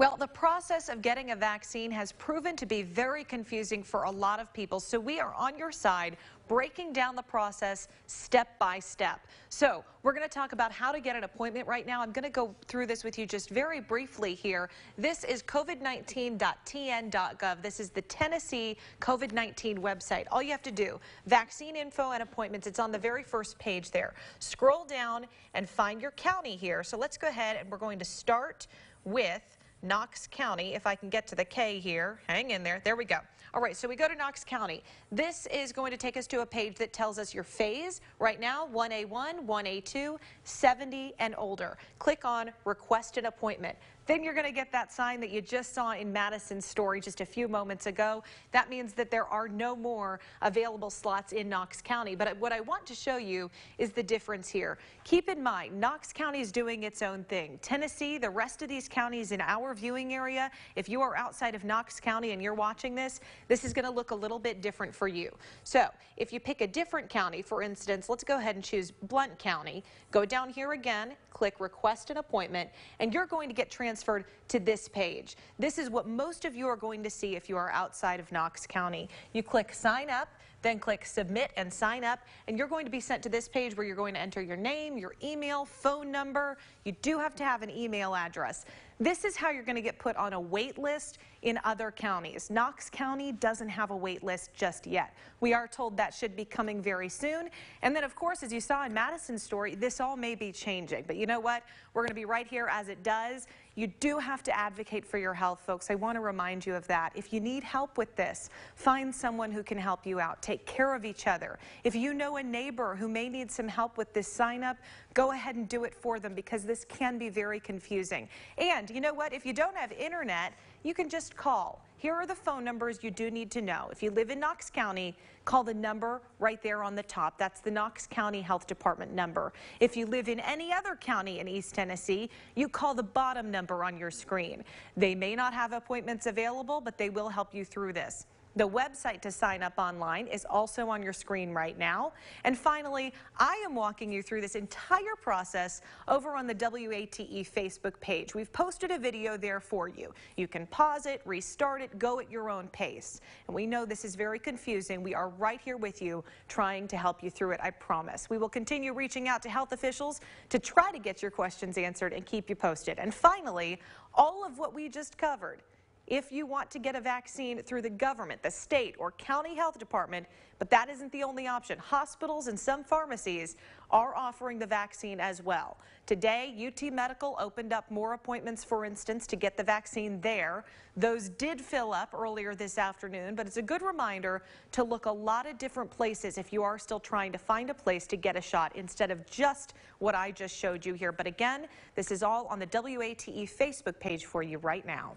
Well, the process of getting a vaccine has proven to be very confusing for a lot of people, so we are on your side breaking down the process step by step. So we're going to talk about how to get an appointment right now. I'm going to go through this with you just very briefly here. This is covid19.tn.gov. This is the Tennessee COVID-19 website. All you have to do, vaccine info and appointments, it's on the very first page there. Scroll down and find your county here. So let's go ahead and we're going to start with Knox County. If I can get to the K here, hang in there. There we go. All right, so we go to Knox County. This is going to take us to a page that tells us your phase. Right now, 1A1, 1A2, 70 and older. Click on Request an Appointment. Then you're going to get that sign that you just saw in Madison's story just a few moments ago. That means that there are no more available slots in Knox County. But what I want to show you is the difference here. Keep in mind, Knox County is doing its own thing. Tennessee, the rest of these counties in our viewing area, if you are outside of Knox County and you're watching this, this is going to look a little bit different for you. So if you pick a different county, for instance, let's go ahead and choose Blunt County. Go down here again, click request an appointment, and you're going to get transferred transferred to this page. This is what most of you are going to see if you are outside of Knox County. You click sign up then click submit and sign up and you're going to be sent to this page where you're going to enter your name, your email, phone number. You do have to have an email address. This is how you're going to get put on a wait list in other counties. Knox County doesn't have a wait list just yet. We are told that should be coming very soon. And then, of course, as you saw in Madison's story, this all may be changing. But you know what? We're going to be right here as it does. You do have to advocate for your health, folks. I want to remind you of that. If you need help with this, find someone who can help you out take care of each other. If you know a neighbor who may need some help with this sign up, go ahead and do it for them because this can be very confusing. And you know what? If you don't have internet, you can just call. Here are the phone numbers you do need to know. If you live in Knox County, call the number right there on the top. That's the Knox County Health Department number. If you live in any other county in East Tennessee, you call the bottom number on your screen. They may not have appointments available, but they will help you through this. The website to sign up online is also on your screen right now. And finally, I am walking you through this entire process over on the WATE Facebook page. We've posted a video there for you. You can pause it, restart it, go at your own pace. And we know this is very confusing. We are right here with you trying to help you through it, I promise. We will continue reaching out to health officials to try to get your questions answered and keep you posted. And finally, all of what we just covered if you want to get a vaccine through the government, the state, or county health department, but that isn't the only option. Hospitals and some pharmacies are offering the vaccine as well. Today, UT Medical opened up more appointments, for instance, to get the vaccine there. Those did fill up earlier this afternoon, but it's a good reminder to look a lot of different places if you are still trying to find a place to get a shot instead of just what I just showed you here. But again, this is all on the WATE Facebook page for you right now.